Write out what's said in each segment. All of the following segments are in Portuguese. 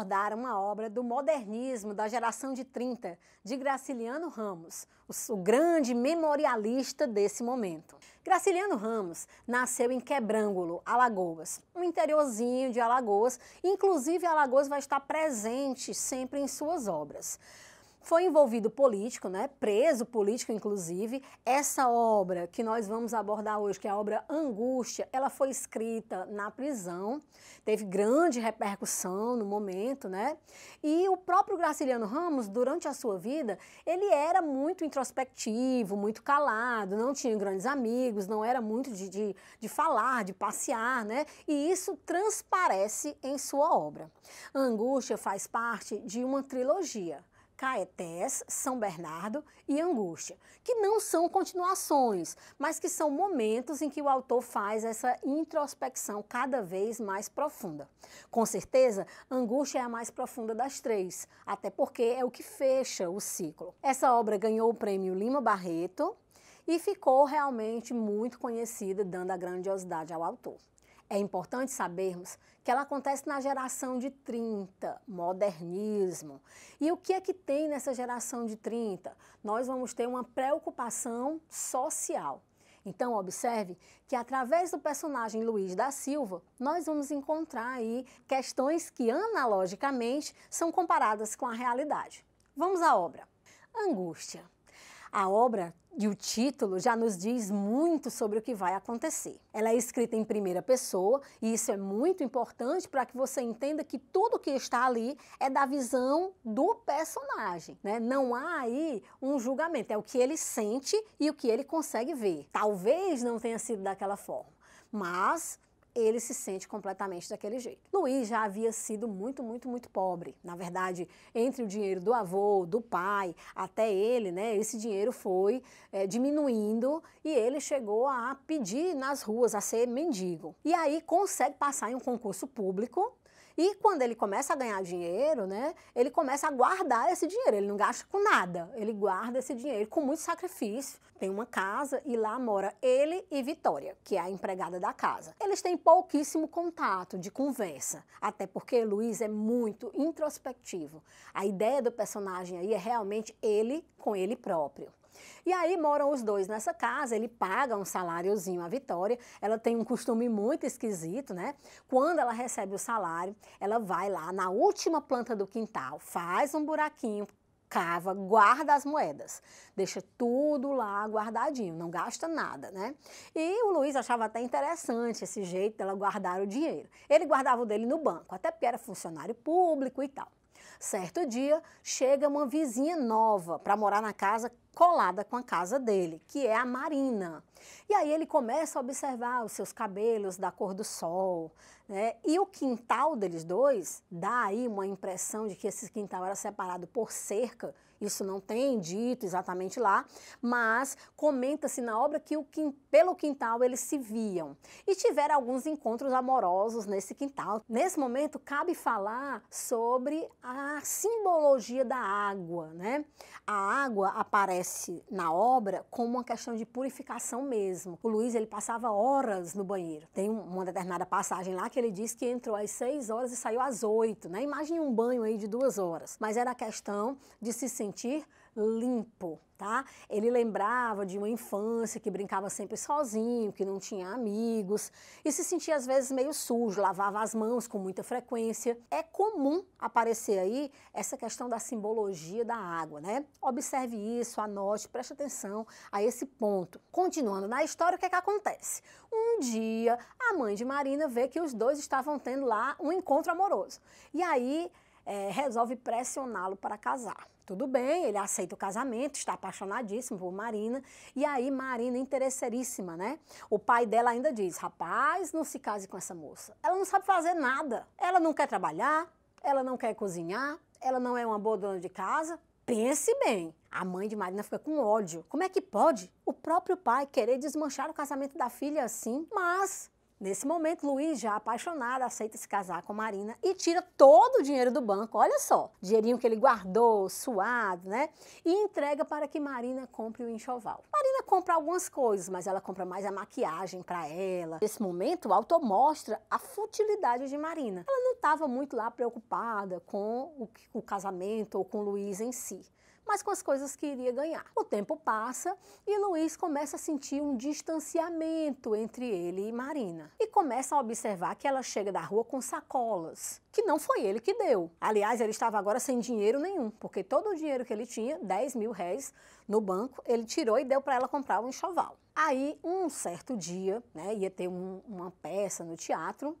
abordar uma obra do modernismo da geração de 30, de Graciliano Ramos, o grande memorialista desse momento. Graciliano Ramos nasceu em Quebrângulo, Alagoas, um interiorzinho de Alagoas, inclusive Alagoas vai estar presente sempre em suas obras. Foi envolvido político, né? preso político, inclusive. Essa obra que nós vamos abordar hoje, que é a obra Angústia, ela foi escrita na prisão, teve grande repercussão no momento, né? E o próprio Graciliano Ramos, durante a sua vida, ele era muito introspectivo, muito calado, não tinha grandes amigos, não era muito de, de, de falar, de passear, né? E isso transparece em sua obra. angústia faz parte de uma trilogia. Caetés, São Bernardo e Angústia, que não são continuações, mas que são momentos em que o autor faz essa introspecção cada vez mais profunda. Com certeza, Angústia é a mais profunda das três, até porque é o que fecha o ciclo. Essa obra ganhou o prêmio Lima Barreto e ficou realmente muito conhecida, dando a grandiosidade ao autor. É importante sabermos que ela acontece na geração de 30, modernismo. E o que é que tem nessa geração de 30? Nós vamos ter uma preocupação social. Então, observe que através do personagem Luiz da Silva, nós vamos encontrar aí questões que analogicamente são comparadas com a realidade. Vamos à obra. Angústia. A obra e o título já nos diz muito sobre o que vai acontecer. Ela é escrita em primeira pessoa, e isso é muito importante para que você entenda que tudo que está ali é da visão do personagem, né? Não há aí um julgamento, é o que ele sente e o que ele consegue ver. Talvez não tenha sido daquela forma, mas ele se sente completamente daquele jeito. Luiz já havia sido muito, muito, muito pobre. Na verdade, entre o dinheiro do avô, do pai, até ele, né, esse dinheiro foi é, diminuindo e ele chegou a pedir nas ruas, a ser mendigo. E aí consegue passar em um concurso público e quando ele começa a ganhar dinheiro, né, ele começa a guardar esse dinheiro. Ele não gasta com nada, ele guarda esse dinheiro com muito sacrifício. Tem uma casa e lá mora ele e Vitória, que é a empregada da casa. Eles têm pouquíssimo contato de conversa, até porque Luiz é muito introspectivo. A ideia do personagem aí é realmente ele com ele próprio. E aí moram os dois nessa casa, ele paga um saláriozinho à Vitória, ela tem um costume muito esquisito, né? Quando ela recebe o salário, ela vai lá na última planta do quintal, faz um buraquinho, cava, guarda as moedas, deixa tudo lá guardadinho, não gasta nada, né? E o Luiz achava até interessante esse jeito dela guardar o dinheiro. Ele guardava o dele no banco, até porque era funcionário público e tal. Certo dia, chega uma vizinha nova para morar na casa colada com a casa dele, que é a Marina. E aí ele começa a observar os seus cabelos da cor do sol, né? E o quintal deles dois dá aí uma impressão de que esse quintal era separado por cerca isso não tem dito exatamente lá, mas comenta-se na obra que o, pelo quintal eles se viam e tiveram alguns encontros amorosos nesse quintal. Nesse momento, cabe falar sobre a simbologia da água, né? A água aparece na obra como uma questão de purificação mesmo. O Luiz, ele passava horas no banheiro. Tem uma determinada passagem lá que ele diz que entrou às 6 horas e saiu às 8, né? Imagine um banho aí de duas horas. Mas era a questão de se sentir sentir limpo, tá? Ele lembrava de uma infância que brincava sempre sozinho, que não tinha amigos e se sentia às vezes meio sujo, lavava as mãos com muita frequência. É comum aparecer aí essa questão da simbologia da água, né? Observe isso, anote, preste atenção a esse ponto. Continuando na história, o que é que acontece? Um dia, a mãe de Marina vê que os dois estavam tendo lá um encontro amoroso. E aí é, resolve pressioná-lo para casar. Tudo bem, ele aceita o casamento, está apaixonadíssimo por Marina. E aí, Marina, interesseiríssima, né? O pai dela ainda diz: rapaz, não se case com essa moça. Ela não sabe fazer nada. Ela não quer trabalhar, ela não quer cozinhar, ela não é uma boa dona de casa. Pense bem. A mãe de Marina fica com ódio. Como é que pode o próprio pai querer desmanchar o casamento da filha assim? Mas Nesse momento, Luiz, já apaixonado, aceita se casar com Marina e tira todo o dinheiro do banco, olha só, dinheirinho que ele guardou, suado, né? E entrega para que Marina compre o enxoval. Marina compra algumas coisas, mas ela compra mais a maquiagem para ela. Nesse momento, o autor mostra a futilidade de Marina. Ela não estava muito lá preocupada com o, o casamento ou com Luiz em si mas com as coisas que iria ganhar. O tempo passa e Luiz começa a sentir um distanciamento entre ele e Marina e começa a observar que ela chega da rua com sacolas, que não foi ele que deu. Aliás, ele estava agora sem dinheiro nenhum, porque todo o dinheiro que ele tinha, 10 mil réis no banco, ele tirou e deu para ela comprar um enxoval. Aí, um certo dia, né, ia ter um, uma peça no teatro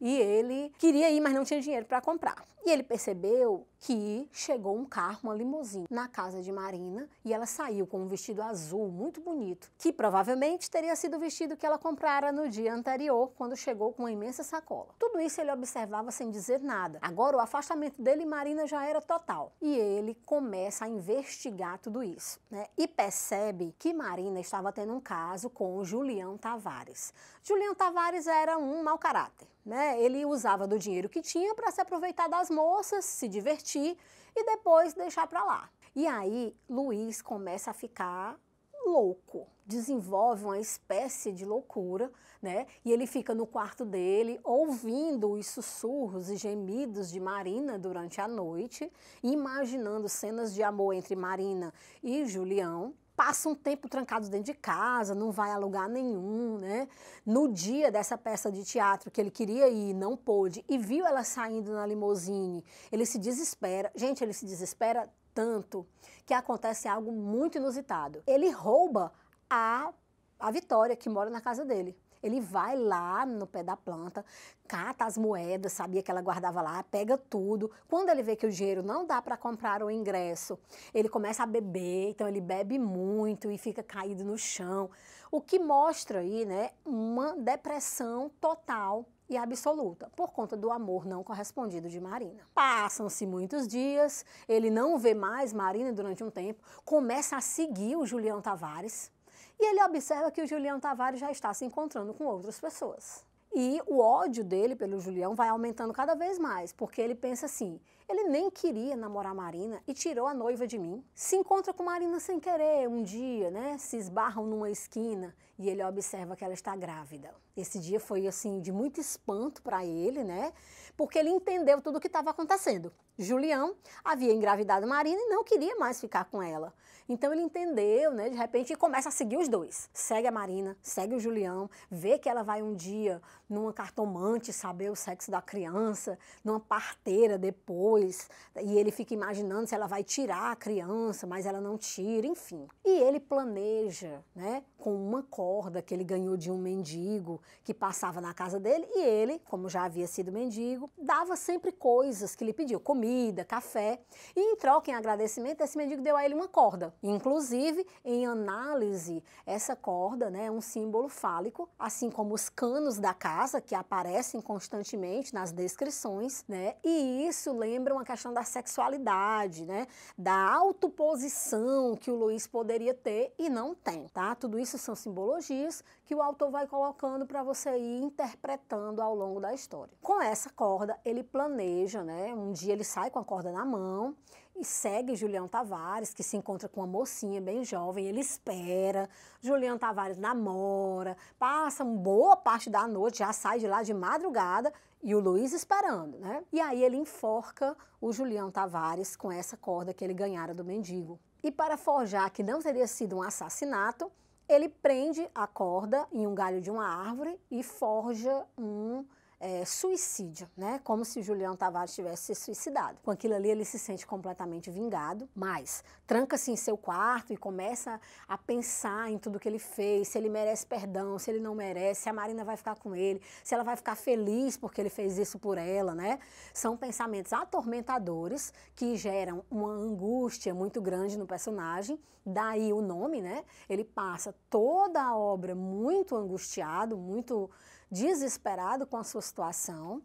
e ele queria ir, mas não tinha dinheiro para comprar. E ele percebeu que chegou um carro, uma limusine, na casa de Marina e ela saiu com um vestido azul muito bonito, que provavelmente teria sido o vestido que ela comprara no dia anterior, quando chegou com uma imensa sacola. Tudo isso ele observava sem dizer nada. Agora o afastamento dele e Marina já era total. E ele começa a investigar tudo isso, né? E percebe que Marina estava tendo um caso com Julião Tavares. Julião Tavares era um mau caráter, né? Ele usava do dinheiro que tinha para se aproveitar das moças, se divertir assistir e depois deixar para lá. E aí Luiz começa a ficar louco, desenvolve uma espécie de loucura, né? E ele fica no quarto dele ouvindo os sussurros e gemidos de Marina durante a noite, imaginando cenas de amor entre Marina e Julião passa um tempo trancado dentro de casa, não vai a lugar nenhum, né? No dia dessa peça de teatro que ele queria ir, não pôde, e viu ela saindo na limousine, ele se desespera. Gente, ele se desespera tanto que acontece algo muito inusitado. Ele rouba a, a Vitória, que mora na casa dele. Ele vai lá no pé da planta, cata as moedas, sabia que ela guardava lá, pega tudo. Quando ele vê que o dinheiro não dá para comprar o ingresso, ele começa a beber, então ele bebe muito e fica caído no chão. O que mostra aí, né, uma depressão total e absoluta, por conta do amor não correspondido de Marina. Passam-se muitos dias, ele não vê mais Marina durante um tempo, começa a seguir o Julião Tavares, e ele observa que o Julião Tavares já está se encontrando com outras pessoas. E o ódio dele pelo Julião vai aumentando cada vez mais, porque ele pensa assim: ele nem queria namorar Marina e tirou a noiva de mim. Se encontra com Marina sem querer um dia, né? Se esbarram numa esquina e ele observa que ela está grávida. Esse dia foi assim de muito espanto para ele, né? Porque ele entendeu tudo o que estava acontecendo. Julião havia engravidado Marina e não queria mais ficar com ela. Então ele entendeu, né? De repente, e começa a seguir os dois. Segue a Marina, segue o Julião, vê que ela vai um dia numa cartomante saber o sexo da criança, numa parteira depois depois, e ele fica imaginando se ela vai tirar a criança, mas ela não tira, enfim. E ele planeja, né, com uma corda que ele ganhou de um mendigo que passava na casa dele, e ele, como já havia sido mendigo, dava sempre coisas que lhe pediu, comida, café, e em troca, em agradecimento, esse mendigo deu a ele uma corda. Inclusive, em análise, essa corda, né, é um símbolo fálico, assim como os canos da casa que aparecem constantemente nas descrições, né, e isso lembra uma a questão da sexualidade, né? Da autoposição que o Luiz poderia ter e não tem, tá? Tudo isso são simbologias que o autor vai colocando para você ir interpretando ao longo da história. Com essa corda, ele planeja, né? Um dia ele sai com a corda na mão e segue Julião Tavares, que se encontra com uma mocinha bem jovem, ele espera. Julião Tavares namora, passa uma boa parte da noite, já sai de lá de madrugada e o Luiz esperando, né? E aí ele enforca o Julião Tavares com essa corda que ele ganhara do mendigo. E para forjar que não teria sido um assassinato, ele prende a corda em um galho de uma árvore e forja um é, suicídio, né? Como se Julião Tavares tivesse se suicidado. Com aquilo ali, ele se sente completamente vingado, mas tranca-se em seu quarto e começa a pensar em tudo que ele fez, se ele merece perdão, se ele não merece, se a Marina vai ficar com ele, se ela vai ficar feliz porque ele fez isso por ela, né? São pensamentos atormentadores que geram uma angústia muito grande no personagem, daí o nome, né? Ele passa toda a obra muito angustiado, muito desesperado com a sua situação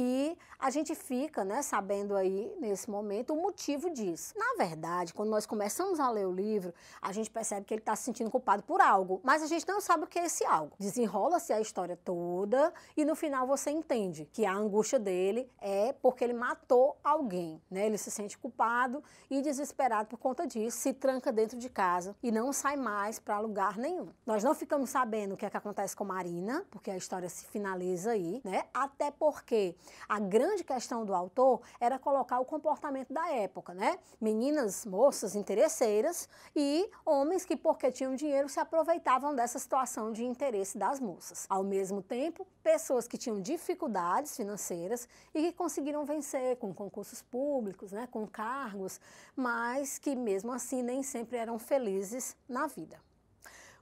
e a gente fica, né, sabendo aí nesse momento o motivo disso. Na verdade, quando nós começamos a ler o livro, a gente percebe que ele está se sentindo culpado por algo, mas a gente não sabe o que é esse algo. Desenrola-se a história toda e no final você entende que a angústia dele é porque ele matou alguém, né? Ele se sente culpado e desesperado por conta disso, se tranca dentro de casa e não sai mais para lugar nenhum. Nós não ficamos sabendo o que é que acontece com Marina, porque a história se finaliza aí, né? Até porque a grande questão do autor era colocar o comportamento da época, né? Meninas, moças, interesseiras e homens que, porque tinham dinheiro, se aproveitavam dessa situação de interesse das moças. Ao mesmo tempo, pessoas que tinham dificuldades financeiras e que conseguiram vencer com concursos públicos, né? Com cargos, mas que mesmo assim nem sempre eram felizes na vida.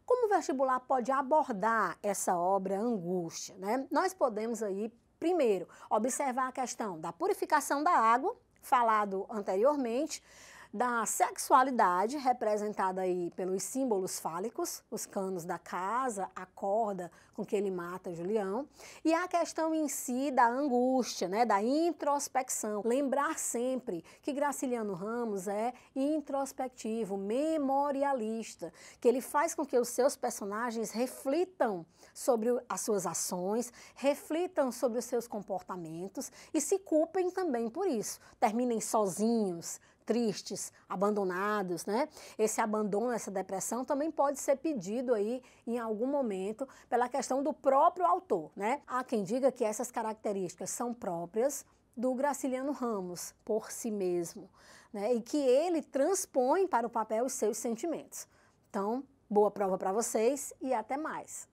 Como o vestibular pode abordar essa obra Angústia? Né? Nós podemos aí Primeiro, observar a questão da purificação da água, falado anteriormente, da sexualidade, representada aí pelos símbolos fálicos, os canos da casa, a corda com que ele mata Julião, e a questão em si da angústia, né, da introspecção. Lembrar sempre que Graciliano Ramos é introspectivo, memorialista, que ele faz com que os seus personagens reflitam sobre as suas ações, reflitam sobre os seus comportamentos e se culpem também por isso. Terminem sozinhos, tristes, abandonados, né? Esse abandono, essa depressão também pode ser pedido aí em algum momento pela questão do próprio autor, né? Há quem diga que essas características são próprias do Graciliano Ramos por si mesmo, né? E que ele transpõe para o papel os seus sentimentos. Então, boa prova para vocês e até mais.